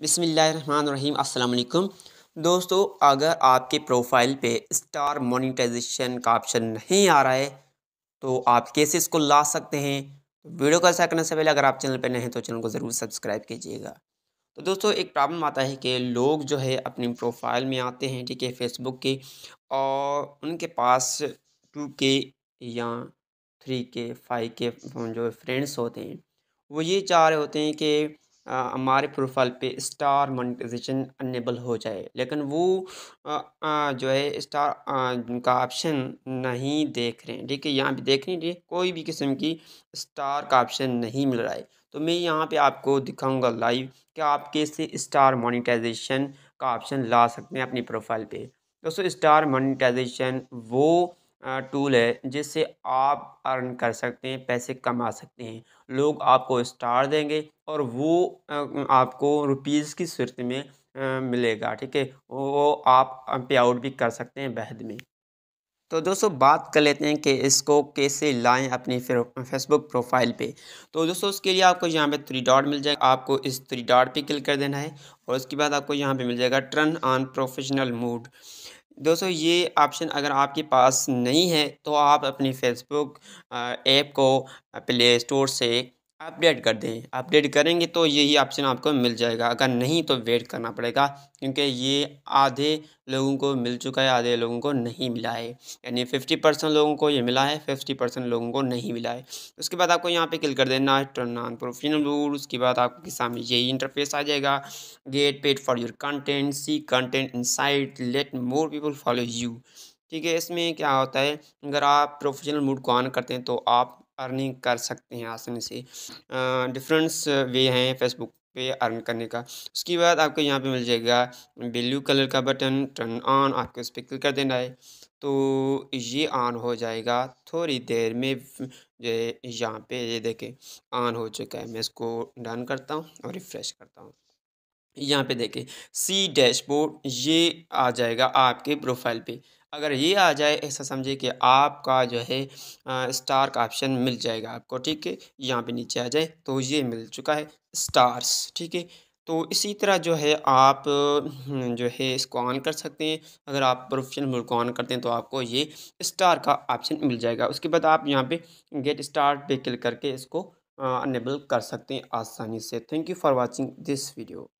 बिसमीम अल्लाम दोस्तों अगर आपके प्रोफाइल पे स्टार मोनिटाइजेशन का ऑप्शन नहीं आ रहा है तो आप कैसे इसको ला सकते हैं वीडियो का ऐसा करने से पहले अगर आप चैनल पर नए हैं तो चैनल को ज़रूर सब्सक्राइब कीजिएगा तो दोस्तों एक प्रॉब्लम आता है कि लोग जो है अपनी प्रोफाइल में आते हैं ठीक है फेसबुक के और उनके पास टू के या थ्री के फाइव के जो फ्रेंड्स होते हैं वो ये चाह रहे होते हैं कि हमारे प्रोफाइल पे स्टार मोनिटाइजेशन अनेबल हो जाए लेकिन वो आ, आ, जो है स्टार का ऑप्शन नहीं देख रहे हैं ठीक है यहाँ पे देख रहे हैं कोई भी किस्म की स्टार का ऑप्शन नहीं मिल रहा है तो मैं यहाँ पे आपको दिखाऊंगा लाइव कि आप कैसे स्टार मोनिटाइजेशन का ऑप्शन ला सकते हैं अपनी प्रोफाइल पर दोस्तों स्टार मोनिटाइजेशन वो टूल है जिससे आप अर्न कर सकते हैं पैसे कमा सकते हैं लोग आपको स्टार देंगे और वो आपको रुपीज़ की सूरत में मिलेगा ठीक है वो आप पे आउट भी कर सकते हैं बहद में तो दोस्तों बात कर लेते हैं कि इसको कैसे लाएं अपनी फेसबुक प्रोफाइल पे तो दोस्तों उसके लिए आपको यहाँ पे थ्री डॉट मिल जाएगा आपको इस थ्री डॉट पे क्लिक कर देना है और उसके बाद आपको यहाँ पे मिल जाएगा टर्न ऑन प्रोफेशनल मूड दोस्तों ये ऑप्शन अगर आपके पास नहीं है तो आप अपनी फेसबुक ऐप को प्ले स्टोर से अपडेट कर दें अपडेट करेंगे तो यही ऑप्शन आपको मिल जाएगा अगर नहीं तो वेट करना पड़ेगा क्योंकि ये आधे लोगों को मिल चुका है आधे लोगों को नहीं मिला है यानी फिफ्टी परसेंट लोगों को ये मिला है फिफ्टी परसेंट लोगों को नहीं मिला है उसके बाद आपको यहाँ पे क्लिक कर देना है टर्न ऑन प्रोफेशनल रूल उसके बाद आपके सामने यही इंटरफेस आ जाएगा get paid for your content see content insight let more people follow you ठीक है इसमें क्या होता है अगर आप प्रोफेशनल मूड को ऑन करते हैं तो आप अर्निंग कर सकते हैं आसानी से डिफरेंस वे हैं फेसबुक पे अर्न करने का उसके बाद आपको यहाँ पे मिल जाएगा ब्लू कलर का बटन टर्न ऑन आपको इस पर क्लिक कर देना है तो ये ऑन हो जाएगा थोड़ी देर में जो यहाँ पे ये देखें ऑन हो चुका है मैं इसको डन करता हूँ और रिफ़्रेश करता हूँ यहाँ पे देखें सी डैशबोर्ड ये आ जाएगा आपके प्रोफाइल पे अगर ये आ जाए ऐसा समझे कि आपका जो है स्टार का ऑप्शन मिल जाएगा आपको ठीक है यहाँ पे नीचे आ जाए तो ये मिल चुका है स्टार्स ठीक है तो इसी तरह जो है आप हम्म, जो है इसको ऑन कर सकते हैं अगर आप प्रोफेशनल मोड को ऑन करते हैं तो आपको ये स्टार का ऑप्शन मिल जाएगा उसके बाद आप यहाँ पे गेट स्टार्ट पे क्लिक करके इसको अनेबल कर सकते हैं आसानी से thank you for watching this video